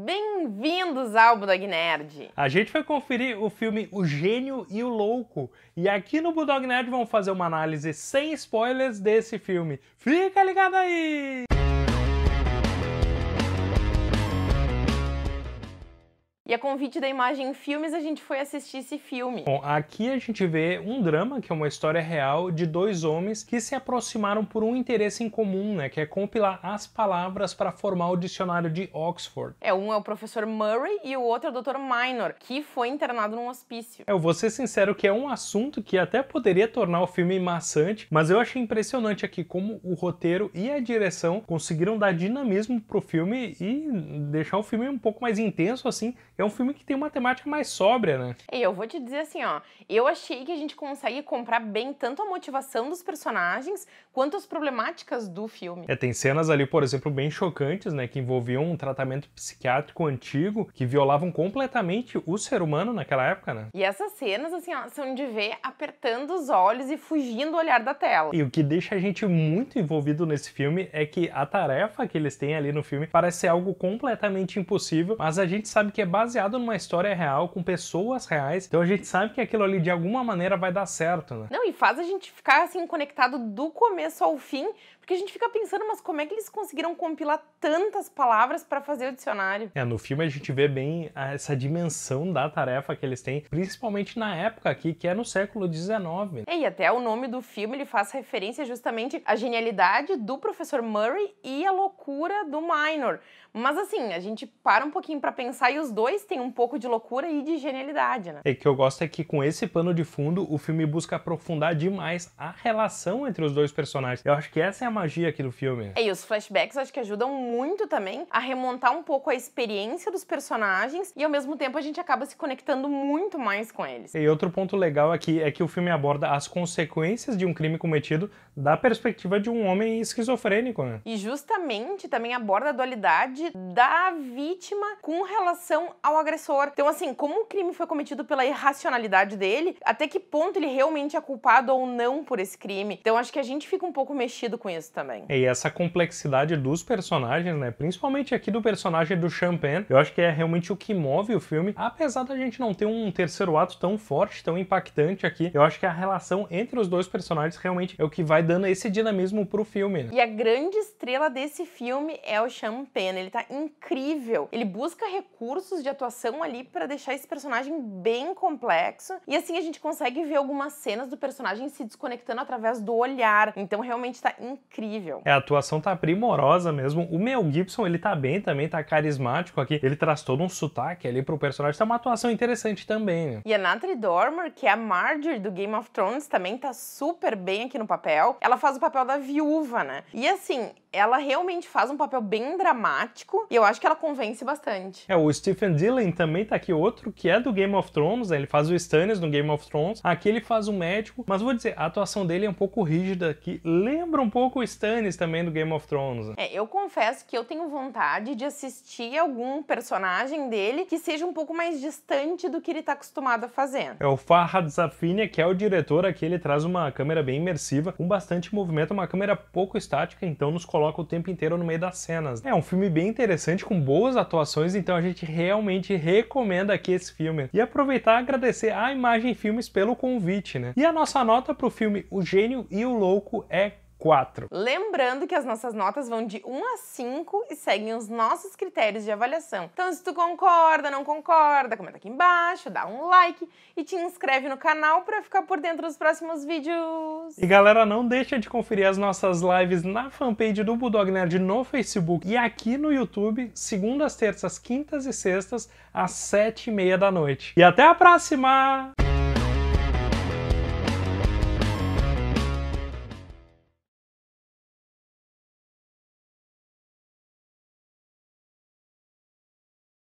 Bem-vindos ao Budog Nerd! A gente vai conferir o filme O Gênio e o Louco. E aqui no Budog Nerd vamos fazer uma análise sem spoilers desse filme. Fica ligado aí! E a convite da Imagem em Filmes, a gente foi assistir esse filme. Bom, aqui a gente vê um drama, que é uma história real de dois homens que se aproximaram por um interesse em comum, né, que é compilar as palavras para formar o dicionário de Oxford. É, um é o professor Murray e o outro é o Dr. Minor, que foi internado num hospício. É, eu vou ser sincero que é um assunto que até poderia tornar o filme maçante, mas eu achei impressionante aqui como o roteiro e a direção conseguiram dar dinamismo pro filme e deixar o filme um pouco mais intenso assim é um filme que tem uma temática mais sóbria, né? E eu vou te dizer assim, ó, eu achei que a gente consegue comprar bem tanto a motivação dos personagens quanto as problemáticas do filme. É, tem cenas ali, por exemplo, bem chocantes, né, que envolviam um tratamento psiquiátrico antigo que violavam completamente o ser humano naquela época, né? E essas cenas, assim, ó, são de ver apertando os olhos e fugindo o olhar da tela. E o que deixa a gente muito envolvido nesse filme é que a tarefa que eles têm ali no filme parece algo completamente impossível, mas a gente sabe que é basicamente baseado numa história real, com pessoas reais. Então a gente sabe que aquilo ali de alguma maneira vai dar certo, né? Não, e faz a gente ficar assim conectado do começo ao fim, porque a gente fica pensando, mas como é que eles conseguiram compilar tantas palavras para fazer o dicionário? É, no filme a gente vê bem essa dimensão da tarefa que eles têm, principalmente na época aqui, que é no século XIX. É, e até o nome do filme ele faz referência justamente à genialidade do professor Murray e à loucura do Minor. Mas assim, a gente para um pouquinho para pensar e os dois têm um pouco de loucura e de genialidade, né? E é, que eu gosto é que com esse pano de fundo o filme busca aprofundar demais a relação entre os dois personagens. Eu acho que essa é uma magia aqui do filme. É, e os flashbacks acho que ajudam muito também a remontar um pouco a experiência dos personagens e ao mesmo tempo a gente acaba se conectando muito mais com eles. E outro ponto legal aqui é que o filme aborda as consequências de um crime cometido da perspectiva de um homem esquizofrênico, né? E justamente também aborda a dualidade da vítima com relação ao agressor. Então, assim, como o crime foi cometido pela irracionalidade dele, até que ponto ele realmente é culpado ou não por esse crime. Então, acho que a gente fica um pouco mexido com isso isso também. E essa complexidade dos personagens, né? Principalmente aqui do personagem do Champagne, eu acho que é realmente o que move o filme. Apesar da gente não ter um terceiro ato tão forte, tão impactante aqui, eu acho que a relação entre os dois personagens realmente é o que vai dando esse dinamismo pro filme. Né? E a grande estrela desse filme é o Champagne. Ele tá incrível. Ele busca recursos de atuação ali para deixar esse personagem bem complexo. E assim a gente consegue ver algumas cenas do personagem se desconectando através do olhar. Então realmente tá incrível incrível. É, a atuação tá primorosa mesmo. O Mel Gibson, ele tá bem também, tá carismático aqui. Ele traz todo um sotaque ali pro personagem. Tá uma atuação interessante também. Né? E a Natalie Dormer, que é a Marjorie do Game of Thrones, também tá super bem aqui no papel. Ela faz o papel da viúva, né? E assim, ela realmente faz um papel bem dramático e eu acho que ela convence bastante. É, o Stephen Dillon também tá aqui, outro que é do Game of Thrones, né? ele faz o Stannis no Game of Thrones, aqui ele faz o médico, mas vou dizer, a atuação dele é um pouco rígida aqui, lembra um pouco o Stannis também do Game of Thrones. Né? É, eu confesso que eu tenho vontade de assistir algum personagem dele que seja um pouco mais distante do que ele tá acostumado a fazer. É o Farhad Zafinia, que é o diretor aqui, ele traz uma câmera bem imersiva, com bastante movimento, uma câmera pouco estática, então nos coloca coloca o tempo inteiro no meio das cenas. É um filme bem interessante, com boas atuações, então a gente realmente recomenda aqui esse filme. E aproveitar e agradecer a Imagem Filmes pelo convite, né? E a nossa nota pro filme O Gênio e o Louco é 4. Lembrando que as nossas notas vão de 1 a 5 e seguem os nossos critérios de avaliação. Então, se tu concorda, não concorda, comenta aqui embaixo, dá um like e te inscreve no canal para ficar por dentro dos próximos vídeos. E galera, não deixa de conferir as nossas lives na fanpage do Bulldog Nerd no Facebook e aqui no YouTube, segundas, terças, quintas e sextas, às 7h30 da noite. E até a próxima!